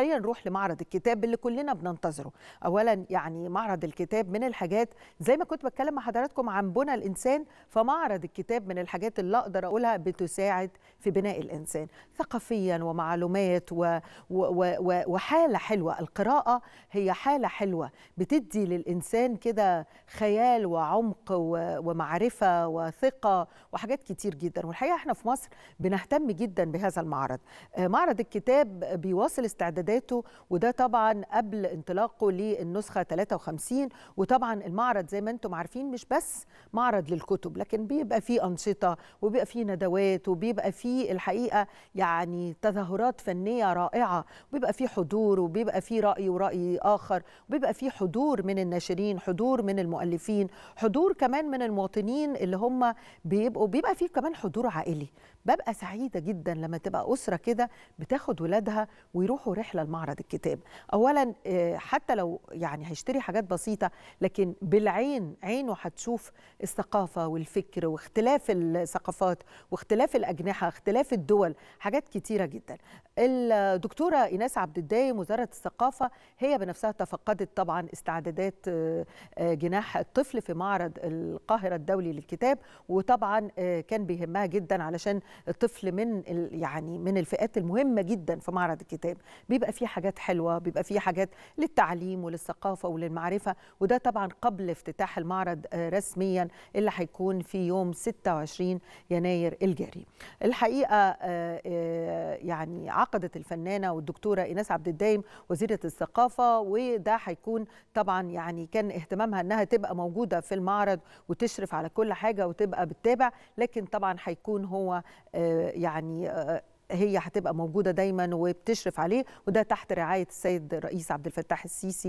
خلينا نروح لمعرض الكتاب اللي كلنا بننتظره اولا يعني معرض الكتاب من الحاجات زي ما كنت بتكلم مع حضراتكم عن بنى الانسان فمعرض الكتاب من الحاجات اللي اقدر اقولها بتساعد في بناء الانسان ثقافيا ومعلومات و... و... و... وحاله حلوه القراءه هي حاله حلوه بتدي للانسان كده خيال وعمق و... ومعرفه وثقه وحاجات كتير جدا والحقيقه احنا في مصر بنهتم جدا بهذا المعرض آه، معرض الكتاب بيواصل استعدادات عداته وده طبعا قبل انطلاقه للنسخه 53 وطبعا المعرض زي ما انتم عارفين مش بس معرض للكتب لكن بيبقى فيه انشطه وبيبقى فيه ندوات وبيبقى فيه الحقيقه يعني تظاهرات فنيه رائعه وبيبقى فيه حضور وبيبقى فيه راي وراي اخر وبيبقى فيه حضور من الناشرين حضور من المؤلفين حضور كمان من المواطنين اللي هم بيبقوا بيبقى فيه كمان حضور عائلي ببقى سعيده جدا لما تبقى اسره كده بتاخد ولادها ويروحوا رحله رحله لمعرض الكتاب اولا آه، حتى لو يعني هيشتري حاجات بسيطه لكن بالعين عينه هتشوف الثقافه والفكر واختلاف الثقافات واختلاف الاجنحه اختلاف الدول حاجات كتيره جدا الدكتوره ايناس عبد الداي مديره الثقافه هي بنفسها تفقدت طبعا استعدادات آه، آه، جناح الطفل في معرض القاهره الدولي للكتاب وطبعا كان بيهمها جدا علشان الطفل من يعني من الفئات المهمه جدا في معرض الكتاب بيبقى فيه حاجات حلوه بيبقى فيه حاجات للتعليم وللثقافه وللمعرفه وده طبعا قبل افتتاح المعرض آه، رسميا اللي هيكون في يوم 26 يناير الجاري الحقيقه آه، آه، يعني عقدت الفنانه والدكتوره ايناس عبد الدايم وزيره الثقافه وده هيكون طبعا يعني كان اهتمامها انها تبقى موجوده في المعرض وتشرف على كل حاجه وتبقى بتتابع لكن طبعا هيكون هو يعني هي هتبقى موجوده دايما وبتشرف عليه وده تحت رعايه السيد الرئيس عبد الفتاح السيسي